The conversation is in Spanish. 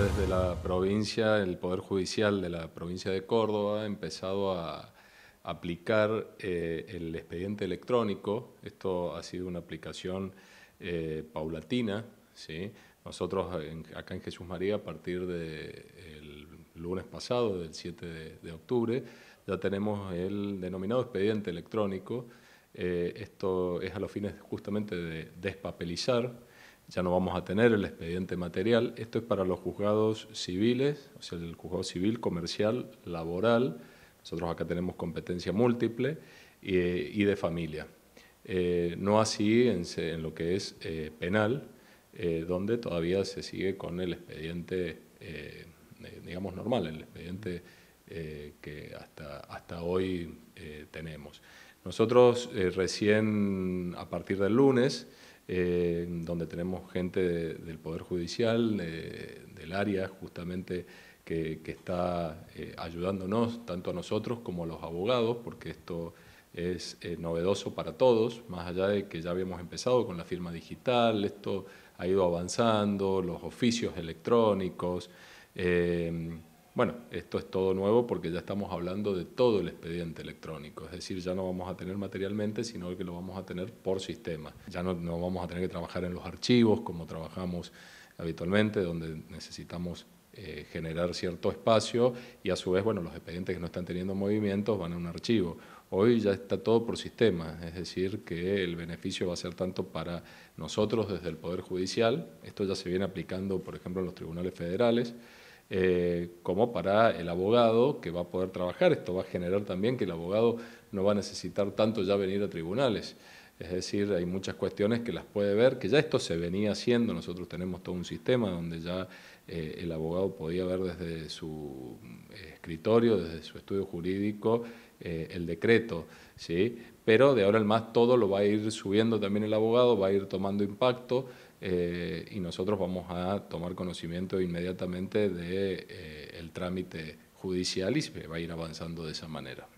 desde la provincia, el Poder Judicial de la provincia de Córdoba ha empezado a aplicar eh, el expediente electrónico. Esto ha sido una aplicación eh, paulatina. ¿sí? Nosotros acá en Jesús María, a partir del lunes pasado, del 7 de, octubre, ya tenemos el denominado expediente electrónico. Eh, esto es a los fines justamente de despapelizar ya no vamos a tener el expediente material. Esto es para los juzgados civiles, o sea, el juzgado civil, comercial, laboral. Nosotros acá tenemos competencia múltiple eh, y, de familia. Eh, no así en, lo que es eh, penal, donde todavía se sigue con el expediente, digamos, normal, el expediente que hasta hoy tenemos. Nosotros recién, a partir del lunes, eh, donde tenemos gente del Poder Judicial, del área justamente que, está eh, ayudándonos, tanto a nosotros como a los abogados, porque esto es eh, novedoso para todos, más allá de que ya habíamos empezado con la firma digital, esto ha ido avanzando, los oficios electrónicos. Bueno, esto es todo nuevo porque ya estamos hablando de todo el expediente electrónico, es decir, ya no vamos a tener materialmente, sino que lo vamos a tener por sistema. Ya no, vamos a tener que trabajar en los archivos como trabajamos habitualmente, donde necesitamos eh, generar cierto espacio y a su vez, bueno, los expedientes que no están teniendo movimientos van a un archivo. Hoy ya está todo por sistema, es decir, que el beneficio va a ser tanto para nosotros desde el Poder Judicial, esto ya se viene aplicando, por ejemplo, en los tribunales federales, eh, como para el abogado que va a poder trabajar. Esto va a generar también que el abogado no va a necesitar tanto ya venir a tribunales. Es decir, hay muchas cuestiones que las puede ver, que ya esto se venía haciendo, nosotros tenemos todo un sistema donde ya eh, el abogado podía ver desde su eh, escritorio, desde su estudio jurídico, eh, el decreto, ¿sí? Pero de ahora en más todo lo va a ir subiendo también el abogado, va a ir tomando impacto eh, y nosotros vamos a tomar conocimiento inmediatamente del de, eh, trámite judicial y va a ir avanzando de esa manera.